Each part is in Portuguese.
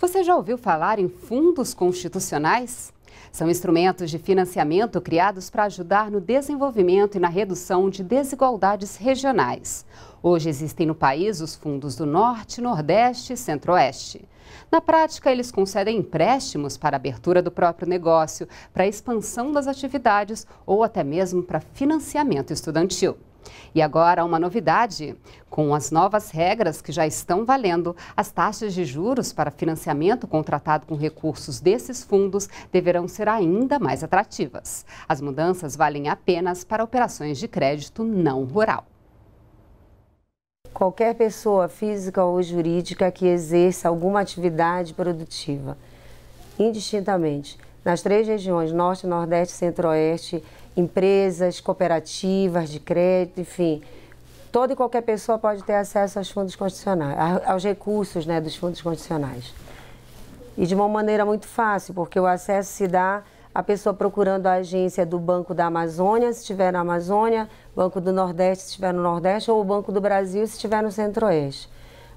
Você já ouviu falar em fundos constitucionais? São instrumentos de financiamento criados para ajudar no desenvolvimento e na redução de desigualdades regionais. Hoje existem no país os fundos do Norte, Nordeste e Centro-Oeste. Na prática, eles concedem empréstimos para a abertura do próprio negócio, para expansão das atividades ou até mesmo para financiamento estudantil. E agora uma novidade: com as novas regras que já estão valendo, as taxas de juros para financiamento contratado com recursos desses fundos deverão ser ainda mais atrativas. As mudanças valem apenas para operações de crédito não rural. Qualquer pessoa física ou jurídica que exerça alguma atividade produtiva, indistintamente, nas três regiões, Norte, Nordeste e Centro-Oeste, empresas, cooperativas de crédito, enfim. Toda e qualquer pessoa pode ter acesso aos fundos constitucionais, aos recursos né, dos fundos constitucionais. E de uma maneira muito fácil, porque o acesso se dá a pessoa procurando a agência do Banco da Amazônia, se estiver na Amazônia, Banco do Nordeste, se estiver no Nordeste, ou o Banco do Brasil, se estiver no Centro-Oeste.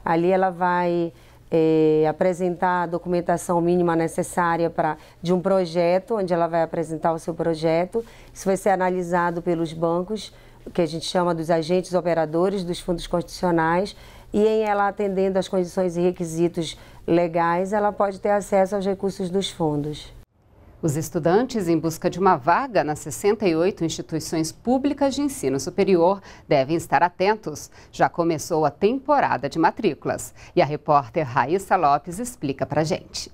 Ali ela vai é, apresentar a documentação mínima necessária para de um projeto, onde ela vai apresentar o seu projeto. Isso vai ser analisado pelos bancos, que a gente chama dos agentes operadores dos fundos constitucionais, e em ela atendendo às condições e requisitos legais, ela pode ter acesso aos recursos dos fundos. Os estudantes em busca de uma vaga nas 68 instituições públicas de ensino superior devem estar atentos. Já começou a temporada de matrículas e a repórter Raíssa Lopes explica para gente.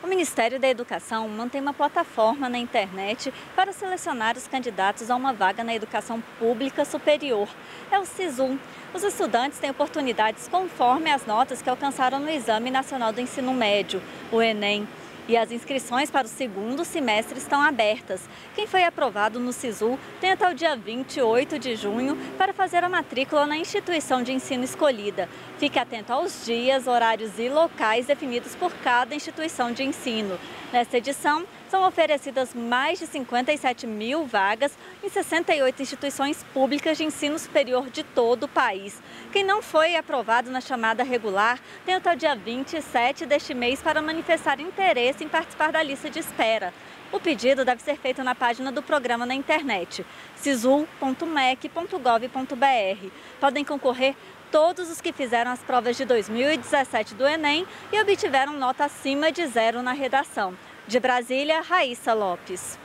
O Ministério da Educação mantém uma plataforma na internet para selecionar os candidatos a uma vaga na educação pública superior. É o Cisum. Os estudantes têm oportunidades conforme as notas que alcançaram no Exame Nacional do Ensino Médio, o Enem. E as inscrições para o segundo semestre estão abertas. Quem foi aprovado no SISU tem até o dia 28 de junho para fazer a matrícula na instituição de ensino escolhida. Fique atento aos dias, horários e locais definidos por cada instituição de ensino. Nesta edição, são oferecidas mais de 57 mil vagas em 68 instituições públicas de ensino superior de todo o país. Quem não foi aprovado na chamada regular tem até o dia 27 deste mês para manifestar interesse em participar da lista de espera. O pedido deve ser feito na página do programa na internet, sisul.mec.gov.br. Podem concorrer todos os que fizeram as provas de 2017 do Enem e obtiveram nota acima de zero na redação. De Brasília, Raíssa Lopes.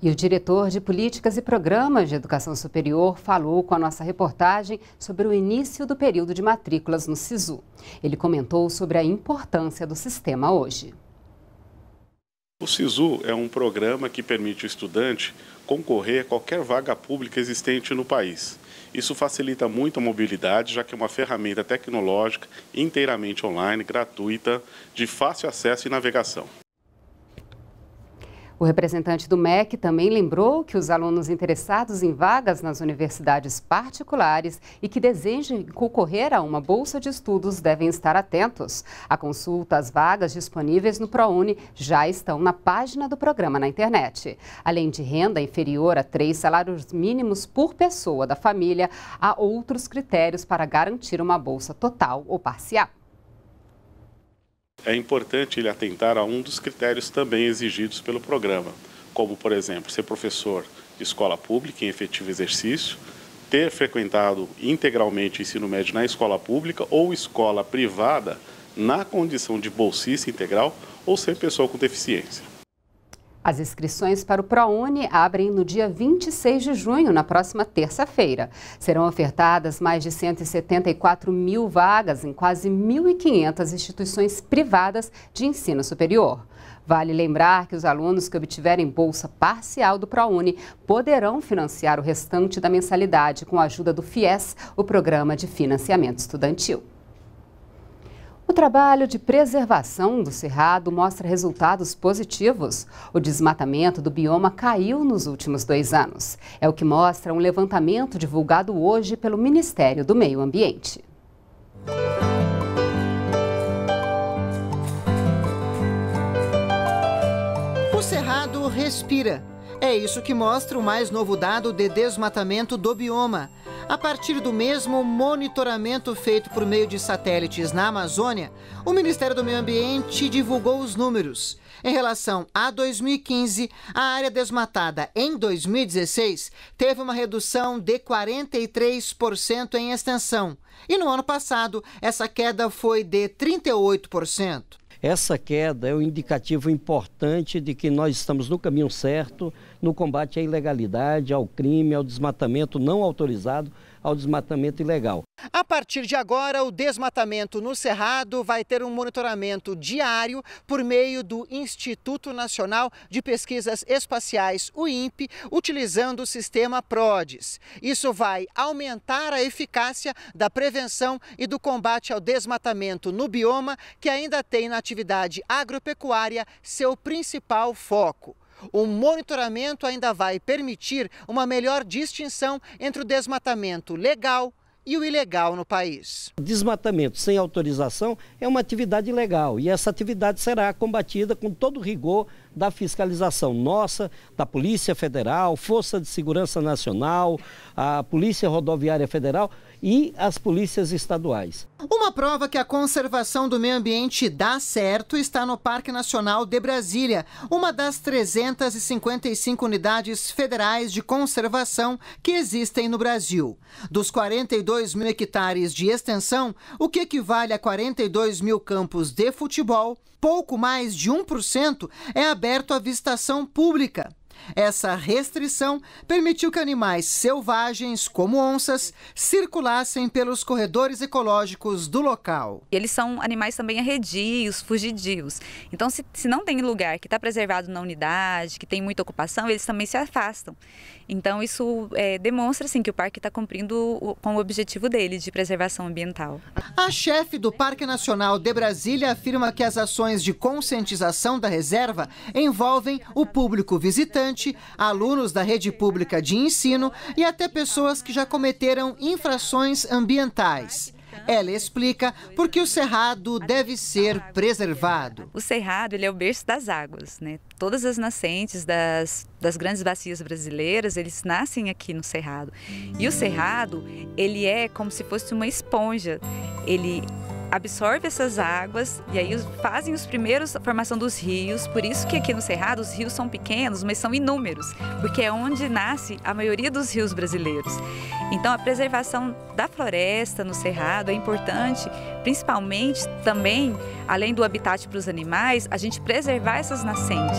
E o diretor de Políticas e Programas de Educação Superior falou com a nossa reportagem sobre o início do período de matrículas no SISU. Ele comentou sobre a importância do sistema hoje. O SISU é um programa que permite o estudante concorrer a qualquer vaga pública existente no país. Isso facilita muito a mobilidade, já que é uma ferramenta tecnológica inteiramente online, gratuita, de fácil acesso e navegação. O representante do MEC também lembrou que os alunos interessados em vagas nas universidades particulares e que desejem concorrer a uma bolsa de estudos devem estar atentos. A consulta às vagas disponíveis no ProUni já estão na página do programa na internet. Além de renda inferior a três salários mínimos por pessoa da família, há outros critérios para garantir uma bolsa total ou parcial. É importante ele atentar a um dos critérios também exigidos pelo programa, como, por exemplo, ser professor de escola pública em efetivo exercício, ter frequentado integralmente o ensino médio na escola pública ou escola privada na condição de bolsista integral ou ser pessoa com deficiência. As inscrições para o ProUni abrem no dia 26 de junho, na próxima terça-feira. Serão ofertadas mais de 174 mil vagas em quase 1.500 instituições privadas de ensino superior. Vale lembrar que os alunos que obtiverem bolsa parcial do ProUni poderão financiar o restante da mensalidade com a ajuda do FIES, o Programa de Financiamento Estudantil trabalho de preservação do cerrado mostra resultados positivos. O desmatamento do bioma caiu nos últimos dois anos. É o que mostra um levantamento divulgado hoje pelo Ministério do Meio Ambiente. O cerrado respira. É isso que mostra o mais novo dado de desmatamento do bioma. A partir do mesmo monitoramento feito por meio de satélites na Amazônia, o Ministério do Meio Ambiente divulgou os números. Em relação a 2015, a área desmatada em 2016 teve uma redução de 43% em extensão. E no ano passado, essa queda foi de 38%. Essa queda é um indicativo importante de que nós estamos no caminho certo no combate à ilegalidade, ao crime, ao desmatamento não autorizado, ao desmatamento ilegal. A partir de agora, o desmatamento no Cerrado vai ter um monitoramento diário por meio do Instituto Nacional de Pesquisas Espaciais, o INPE, utilizando o sistema PRODES. Isso vai aumentar a eficácia da prevenção e do combate ao desmatamento no bioma, que ainda tem na atividade agropecuária seu principal foco. O monitoramento ainda vai permitir uma melhor distinção entre o desmatamento legal e o ilegal no país. Desmatamento sem autorização é uma atividade ilegal e essa atividade será combatida com todo o rigor da fiscalização nossa, da Polícia Federal, Força de Segurança Nacional, a Polícia Rodoviária Federal, e as polícias estaduais. Uma prova que a conservação do meio ambiente dá certo está no Parque Nacional de Brasília, uma das 355 unidades federais de conservação que existem no Brasil. Dos 42 mil hectares de extensão, o que equivale a 42 mil campos de futebol, pouco mais de 1% é aberto à visitação pública. Essa restrição permitiu que animais selvagens, como onças, circulassem pelos corredores ecológicos do local. Eles são animais também arredios, fugidios. Então, se, se não tem lugar que está preservado na unidade, que tem muita ocupação, eles também se afastam. Então, isso é, demonstra assim, que o parque está cumprindo o, com o objetivo dele, de preservação ambiental. A chefe do Parque Nacional de Brasília afirma que as ações de conscientização da reserva envolvem o público visitante estudante, alunos da rede pública de ensino e até pessoas que já cometeram infrações ambientais. Ela explica por que o cerrado deve ser preservado. O cerrado ele é o berço das águas, né? Todas as nascentes das, das grandes bacias brasileiras, eles nascem aqui no cerrado. E o cerrado, ele é como se fosse uma esponja. Ele absorve essas águas e aí fazem os primeiros a formação dos rios. Por isso que aqui no Cerrado os rios são pequenos, mas são inúmeros, porque é onde nasce a maioria dos rios brasileiros. Então a preservação da floresta no Cerrado é importante, principalmente também, além do habitat para os animais, a gente preservar essas nascentes.